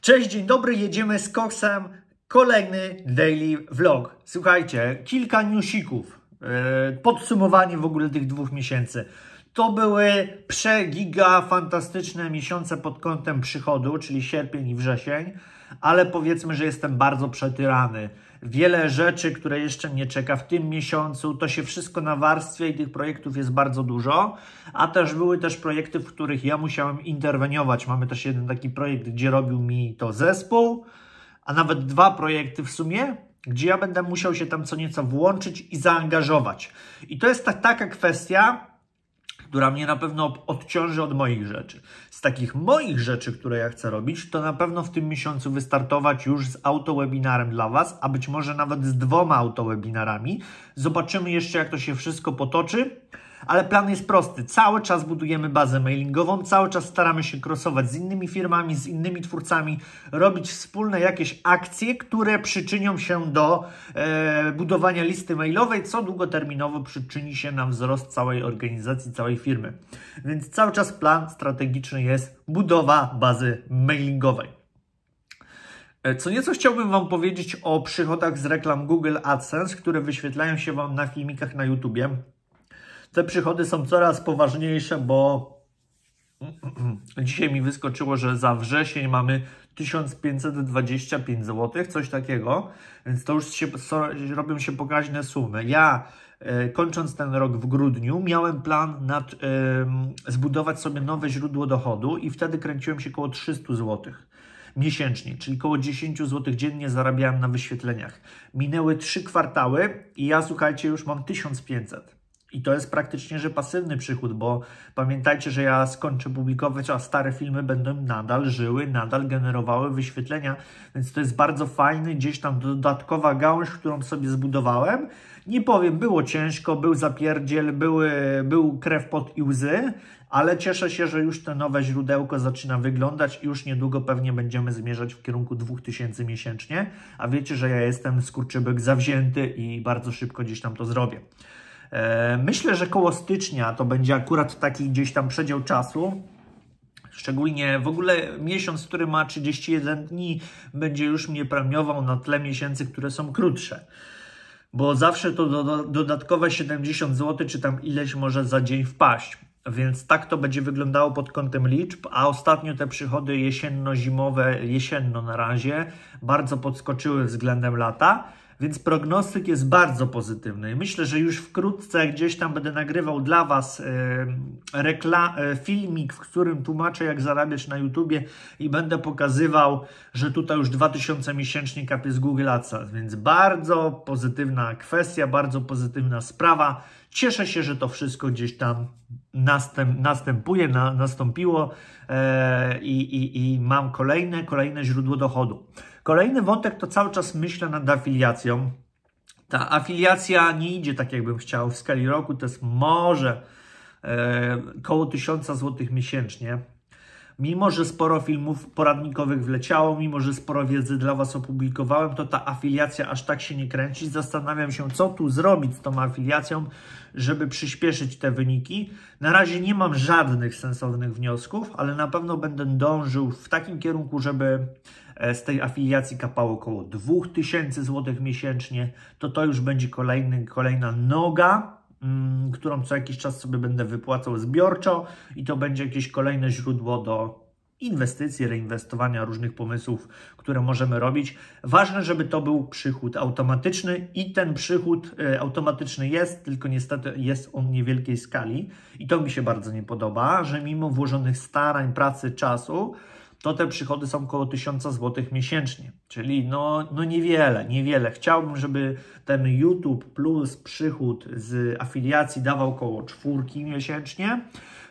Cześć, dzień dobry, jedziemy z koksem. Kolejny daily vlog. Słuchajcie, kilka newsików. E, podsumowanie w ogóle tych dwóch miesięcy. To były przegiga fantastyczne miesiące pod kątem przychodu, czyli sierpień i wrzesień, ale powiedzmy, że jestem bardzo przetyrany wiele rzeczy, które jeszcze mnie czeka w tym miesiącu. To się wszystko nawarstwia i tych projektów jest bardzo dużo. A też były też projekty, w których ja musiałem interweniować. Mamy też jeden taki projekt, gdzie robił mi to zespół, a nawet dwa projekty w sumie, gdzie ja będę musiał się tam co nieco włączyć i zaangażować. I to jest ta, taka kwestia, która mnie na pewno odciąży od moich rzeczy. Z takich moich rzeczy, które ja chcę robić, to na pewno w tym miesiącu wystartować już z autowebinarem dla Was, a być może nawet z dwoma autowebinarami. Zobaczymy jeszcze, jak to się wszystko potoczy. Ale plan jest prosty. Cały czas budujemy bazę mailingową, cały czas staramy się krosować z innymi firmami, z innymi twórcami, robić wspólne jakieś akcje, które przyczynią się do e, budowania listy mailowej, co długoterminowo przyczyni się na wzrost całej organizacji, całej firmy. Więc cały czas plan strategiczny jest budowa bazy mailingowej. E, co nieco chciałbym Wam powiedzieć o przychodach z reklam Google AdSense, które wyświetlają się Wam na filmikach na YouTube. Te przychody są coraz poważniejsze, bo dzisiaj mi wyskoczyło, że za wrzesień mamy 1525 zł, coś takiego, więc to już się, robią się pokaźne sumy. Ja e, kończąc ten rok w grudniu, miałem plan nad, zbudować sobie nowe źródło dochodu i wtedy kręciłem się około 300 zł miesięcznie, czyli około 10 zł dziennie zarabiałem na wyświetleniach. Minęły 3 kwartały i ja, słuchajcie, już mam 1500. I to jest praktycznie, że pasywny przychód, bo pamiętajcie, że ja skończę publikować, a stare filmy będą nadal żyły, nadal generowały wyświetlenia, więc to jest bardzo fajny, gdzieś tam dodatkowa gałąź, którą sobie zbudowałem. Nie powiem, było ciężko, był zapierdziel, były, był krew pod i łzy, ale cieszę się, że już to nowe źródełko zaczyna wyglądać i już niedługo pewnie będziemy zmierzać w kierunku 2000 miesięcznie, a wiecie, że ja jestem skurczybyk zawzięty i bardzo szybko gdzieś tam to zrobię. E, myślę, że koło stycznia to będzie akurat taki gdzieś tam przedział czasu. Szczególnie w ogóle miesiąc, który ma 31 dni, będzie już mnie premiował na tle miesięcy, które są krótsze. Bo zawsze to dodatkowe 70 zł, czy tam ileś może za dzień wpaść. Więc tak to będzie wyglądało pod kątem liczb, a ostatnio te przychody jesienno-zimowe, jesienno na razie, bardzo podskoczyły względem lata więc prognostyk jest bardzo pozytywny. Myślę, że już wkrótce gdzieś tam będę nagrywał dla Was e, rekla- e, filmik, w którym tłumaczę, jak zarabiać na YouTubie i będę pokazywał, że tutaj już 2000 miesięcznie kapie z Google AdSense, więc bardzo pozytywna kwestia, bardzo pozytywna sprawa. Cieszę się, że to wszystko gdzieś tam następ, następuje, na, nastąpiło e, i, i, i mam kolejne, kolejne źródło dochodu. Kolejny wątek to cały czas myślę nad afiliacją. Ta afiliacja nie idzie tak, jakbym chciał. W skali roku to jest może e, koło 1000 zł miesięcznie mimo że sporo filmów poradnikowych wleciało, mimo że sporo wiedzy dla Was opublikowałem, to ta afiliacja aż tak się nie kręci. Zastanawiam się, co tu zrobić z tą afiliacją, żeby przyspieszyć te wyniki. Na razie nie mam żadnych sensownych wniosków, ale na pewno będę dążył w takim kierunku, żeby e, z tej afiliacji kapało około 2000 zł miesięcznie. To to już będzie kolejny, kolejna noga Mm, którą co jakiś czas sobie będę wypłacał zbiorczo i to będzie jakieś kolejne źródło do inwestycji, reinwestowania różnych pomysłów, które możemy robić. Ważne, żeby to był przychód automatyczny i ten przychód y, automatyczny jest, tylko niestety jest on niewielkiej skali i to mi się bardzo nie podoba, że mimo włożonych starań, pracy, czasu, to te przychody są około 1000 zł miesięcznie. Czyli no, no niewiele, niewiele. Chciałbym, żeby ten YouTube plus przychód z afiliacji dawał około czwórki miesięcznie.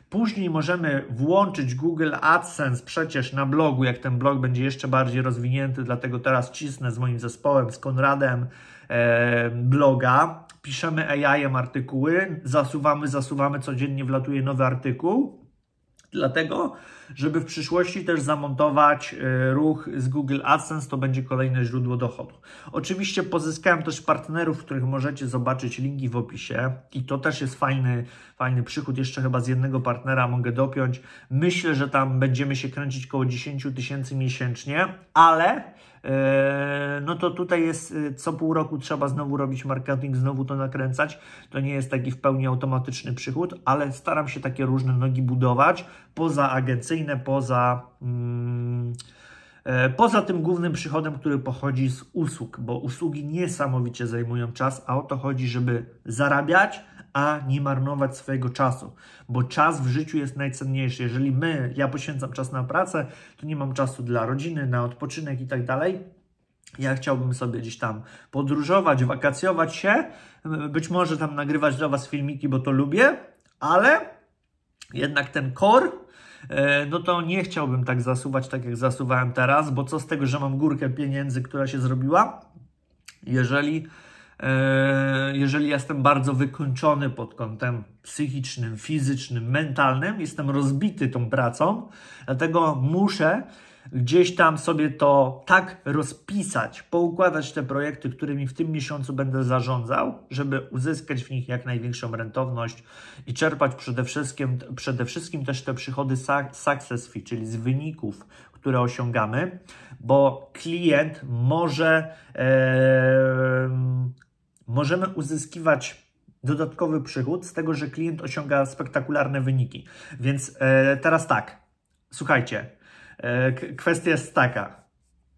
Później możemy włączyć Google AdSense przecież na blogu, jak ten blog będzie jeszcze bardziej rozwinięty, dlatego teraz cisnę z moim zespołem, z Konradem e, bloga. Piszemy AI-em artykuły, zasuwamy, zasuwamy, codziennie wlatuje nowy artykuł dlatego, żeby w przyszłości też zamontować e, ruch z Google AdSense, to będzie kolejne źródło dochodu. Oczywiście pozyskałem też partnerów, których możecie zobaczyć linki w opisie i to też jest fajny, fajny przychód, jeszcze chyba z jednego partnera mogę dopiąć. Myślę, że tam będziemy się kręcić koło 10 tysięcy miesięcznie, ale E, no to tutaj jest e, co pół roku trzeba znowu robić marketing, znowu to nakręcać. To nie jest taki w pełni automatyczny przychód, ale staram się takie różne nogi budować, poza agencyjne, poza. Mm, e, poza tym głównym przychodem, który pochodzi z usług, bo usługi niesamowicie zajmują czas, a o to chodzi, żeby zarabiać, a nie marnować swojego czasu, bo czas w życiu jest najcenniejszy. Jeżeli my, ja poświęcam czas na pracę, to nie mam czasu dla rodziny, na odpoczynek i tak dalej. Ja chciałbym sobie gdzieś tam podróżować, wakacjować się, być może tam nagrywać dla Was filmiki, bo to lubię, ale jednak ten kor, e, no to nie chciałbym tak zasuwać, tak jak zasuwałem teraz, bo co z tego, że mam górkę pieniędzy, która się zrobiła, jeżeli E, jeżeli jestem bardzo wykończony pod kątem psychicznym, fizycznym, mentalnym, jestem rozbity tą pracą, dlatego muszę gdzieś tam sobie to tak rozpisać, poukładać te projekty, którymi w tym miesiącu będę zarządzał, żeby uzyskać w nich jak największą rentowność i czerpać przede wszystkim, przede wszystkim też te przychody success fee, czyli z wyników, które osiągamy, bo klient może możemy uzyskiwać dodatkowy przychód z tego, że klient osiąga spektakularne wyniki. Więc e, teraz tak, słuchajcie, e, kwestia jest taka.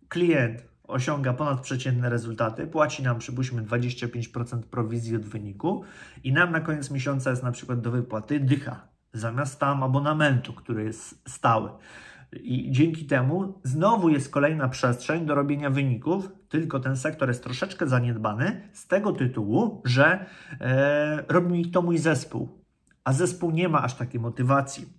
Klient osiąga ponadprzeciętne rezultaty, płaci nam przypuśćmy 25% prowizji od wyniku i nam na koniec miesiąca jest na przykład do wypłaty dycha zamiast tam abonamentu, który jest stały. I dzięki temu znowu jest kolejna przestrzeń do robienia wyników, tylko ten sektor jest troszeczkę zaniedbany z tego tytułu, że e, robi mi to mój zespół, a zespół nie ma aż takiej motywacji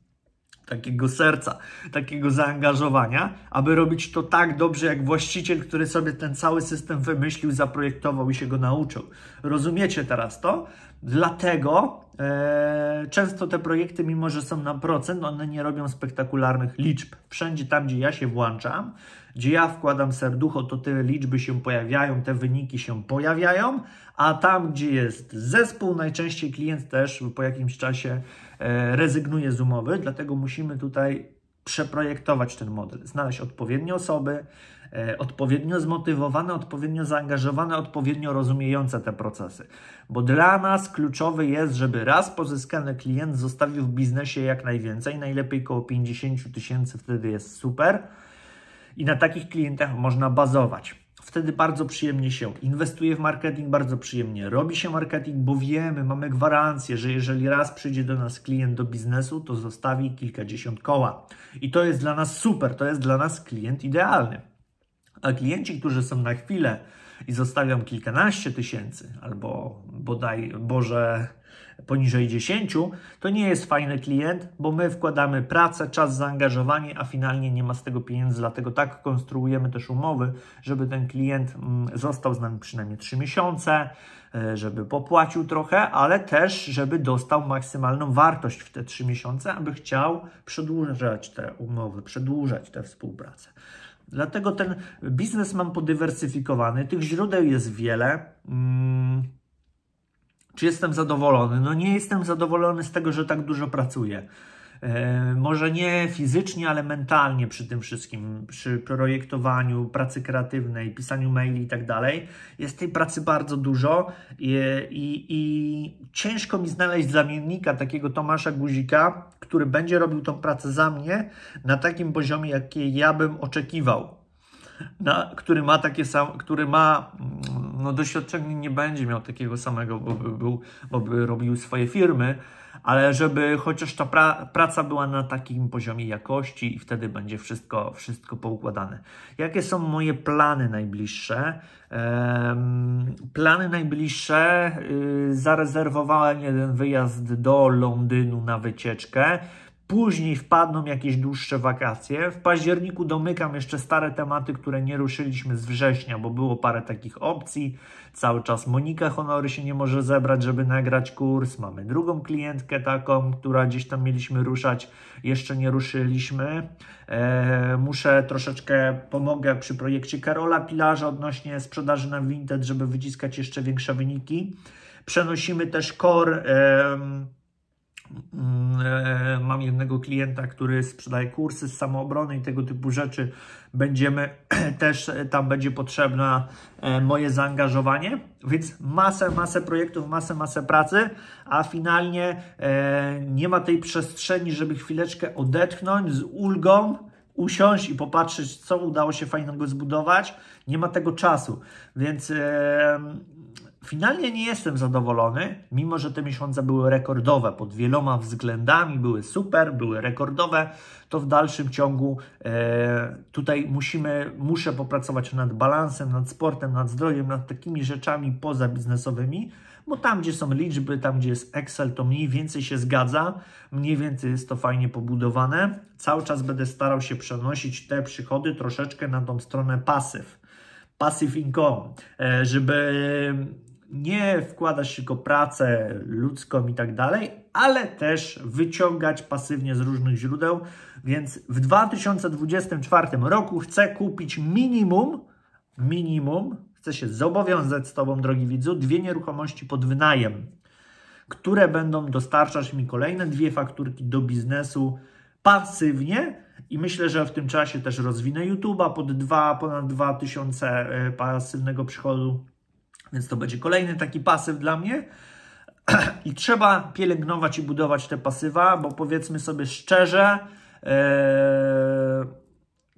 takiego serca, takiego zaangażowania, aby robić to tak dobrze, jak właściciel, który sobie ten cały system wymyślił, zaprojektował i się go nauczył. Rozumiecie teraz to? Dlatego e, często te projekty, mimo że są na procent, one nie robią spektakularnych liczb. Wszędzie tam, gdzie ja się włączam, gdzie ja wkładam serducho, to te liczby się pojawiają, te wyniki się pojawiają, a tam, gdzie jest zespół, najczęściej klient też po jakimś czasie E, rezygnuje z umowy, dlatego musimy tutaj przeprojektować ten model, znaleźć odpowiednie osoby, e, odpowiednio zmotywowane, odpowiednio zaangażowane, odpowiednio rozumiejące te procesy. Bo dla nas kluczowy jest, żeby raz pozyskany klient zostawił w biznesie jak najwięcej, najlepiej około 50 tysięcy, wtedy jest super. I na takich klientach można bazować. Wtedy bardzo przyjemnie się inwestuje w marketing, bardzo przyjemnie robi się marketing, bo wiemy, mamy gwarancję, że jeżeli raz przyjdzie do nas klient do biznesu, to zostawi kilkadziesiąt koła. I to jest dla nas super, to jest dla nas klient idealny. A klienci, którzy są na chwilę i zostawiam kilkanaście tysięcy, albo bodaj Boże poniżej 10, to nie jest fajny klient, bo my wkładamy pracę, czas, zaangażowanie, a finalnie nie ma z tego pieniędzy. Dlatego tak konstruujemy też umowy, żeby ten klient mm, został z nami przynajmniej 3 miesiące, e, żeby popłacił trochę, ale też, żeby dostał maksymalną wartość w te 3 miesiące, aby chciał przedłużać te umowy, przedłużać tę współpracę. Dlatego ten biznes mam podywersyfikowany, tych źródeł jest wiele. Mm, czy jestem zadowolony? No nie jestem zadowolony z tego, że tak dużo pracuję. E, może nie fizycznie, ale mentalnie przy tym wszystkim, przy projektowaniu, pracy kreatywnej, pisaniu maili i tak dalej. Jest tej pracy bardzo dużo i, i, i ciężko mi znaleźć zamiennika takiego Tomasza Guzika, który będzie robił tą pracę za mnie na takim poziomie, jakie ja bym oczekiwał. Na, który ma takie sam, który ma mm, no, doświadczenie nie będzie miał takiego samego, bo by, był, bo by robił swoje firmy, ale żeby chociaż ta pra praca była na takim poziomie jakości i wtedy będzie wszystko, wszystko poukładane. Jakie są moje plany najbliższe? Ehm, plany najbliższe, yy, zarezerwowałem jeden wyjazd do Londynu na wycieczkę. Później wpadną jakieś dłuższe wakacje. W październiku domykam jeszcze stare tematy, które nie ruszyliśmy z września, bo było parę takich opcji. Cały czas Monika Honory się nie może zebrać, żeby nagrać kurs. Mamy drugą klientkę taką, która gdzieś tam mieliśmy ruszać, jeszcze nie ruszyliśmy. Eee, muszę troszeczkę pomogę przy projekcie Karola Pilarza odnośnie sprzedaży na Vinted, żeby wyciskać jeszcze większe wyniki. Przenosimy też core. Eee, Mm, e, mam jednego klienta, który sprzedaje kursy z samoobrony i tego typu rzeczy. Będziemy też, e, tam będzie potrzebne e, moje zaangażowanie, więc masę, masę projektów, masę, masę pracy, a finalnie nie ma tej przestrzeni, żeby chwileczkę odetchnąć z ulgą, usiąść i popatrzeć, co udało się fajnego zbudować. Nie ma tego czasu, więc Finalnie nie jestem zadowolony, mimo że te miesiące były rekordowe pod wieloma względami, były super, były rekordowe, to w dalszym ciągu e, tutaj musimy, muszę popracować nad balansem, nad sportem, nad zdrowiem, nad takimi rzeczami pozabiznesowymi, bo tam, gdzie są liczby, tam, gdzie jest Excel, to mniej więcej się zgadza, mniej więcej jest to fajnie pobudowane. Cały czas będę starał się przenosić te przychody troszeczkę na tą stronę pasyw. Passive income, e, żeby nie wkładać tylko pracę ludzką i tak dalej, ale też wyciągać pasywnie z różnych źródeł. Więc w 2024 roku chcę kupić minimum, minimum, chcę się zobowiązać z Tobą, drogi widzu, dwie nieruchomości pod wynajem, które będą dostarczać mi kolejne dwie fakturki do biznesu pasywnie, i myślę, że w tym czasie też rozwinę YouTube'a pod dwa, ponad 2000 e, pasywnego przychodu więc to będzie kolejny taki pasyw dla mnie. I trzeba pielęgnować i budować te pasywa, bo powiedzmy sobie szczerze, e,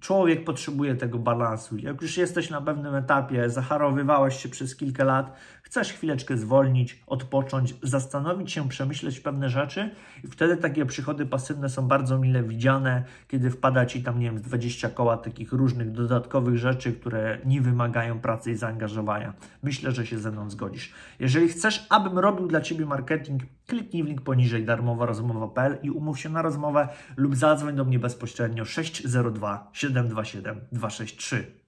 człowiek potrzebuje tego balansu. Jak już jesteś na pewnym etapie, zacharowywałeś się przez kilka lat, Chcesz chwileczkę zwolnić, odpocząć, zastanowić się, przemyśleć pewne rzeczy i wtedy takie przychody pasywne są bardzo mile widziane, kiedy wpada Ci tam, nie wiem, 20 koła takich różnych dodatkowych rzeczy, które nie wymagają pracy i zaangażowania. Myślę, że się ze mną zgodzisz. Jeżeli chcesz, abym robił dla Ciebie marketing, kliknij w link poniżej darmowa rozmowa.pl i umów się na rozmowę lub zadzwoń do mnie bezpośrednio 602 727 263.